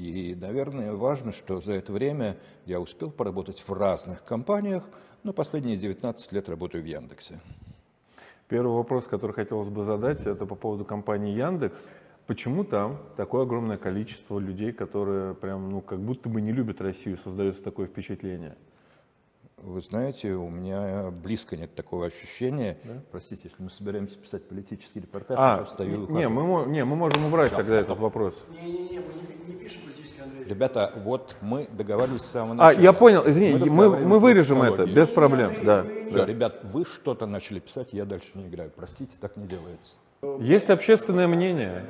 И, наверное, важно, что за это время я успел поработать в разных компаниях, но ну, последние 19 лет работаю в Яндексе. Первый вопрос, который хотелось бы задать, это по поводу компании Яндекс. Почему там такое огромное количество людей, которые прям, ну, как будто бы не любят Россию, создается такое впечатление? Вы знаете, у меня близко нет такого ощущения. Да? Простите, если мы собираемся писать политический репортаж, а, я встаю и не, мы, не, мы можем убрать Все, тогда стоп. этот вопрос. Не-не-не, мы не, не пишем политический Ребята, вот мы договаривались с самого начала. А, я понял, извини, мы, мы, мы вырежем это, без проблем. Да. Все, да. ребят, вы что-то начали писать, я дальше не играю. Простите, так не делается. Есть общественное мнение.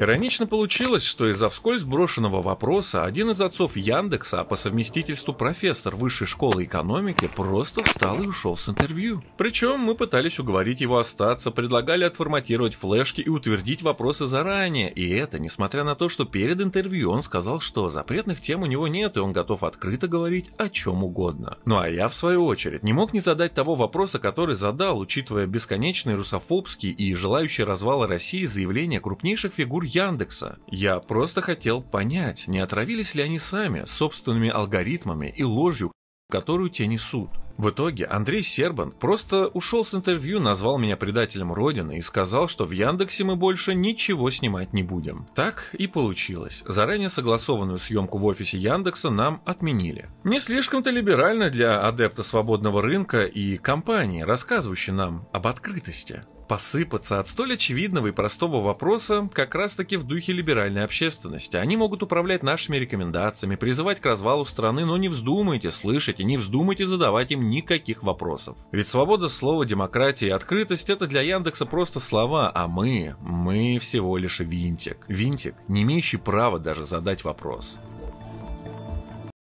Иронично получилось, что из-за вскользь брошенного вопроса один из отцов Яндекса, а по совместительству профессор высшей школы экономики, просто встал и ушел с интервью. Причем мы пытались уговорить его остаться, предлагали отформатировать флешки и утвердить вопросы заранее, и это несмотря на то, что перед интервью он сказал, что запретных тем у него нет, и он готов открыто говорить о чем угодно. Ну а я, в свою очередь, не мог не задать того вопроса, который задал, учитывая бесконечные русофобские и желающие развала России заявления крупнейших фигур Яндекса. Я просто хотел понять, не отравились ли они сами собственными алгоритмами и ложью, которую те несут. В итоге Андрей Сербан просто ушел с интервью, назвал меня предателем Родины и сказал, что в Яндексе мы больше ничего снимать не будем. Так и получилось. Заранее согласованную съемку в офисе Яндекса нам отменили. Не слишком-то либерально для адепта свободного рынка и компании, рассказывающей нам об открытости посыпаться от столь очевидного и простого вопроса как раз-таки в духе либеральной общественности. Они могут управлять нашими рекомендациями, призывать к развалу страны, но не вздумайте слышать и не вздумайте задавать им никаких вопросов. Ведь свобода слова, демократия и открытость – это для Яндекса просто слова, а мы, мы всего лишь винтик. Винтик, не имеющий права даже задать вопрос.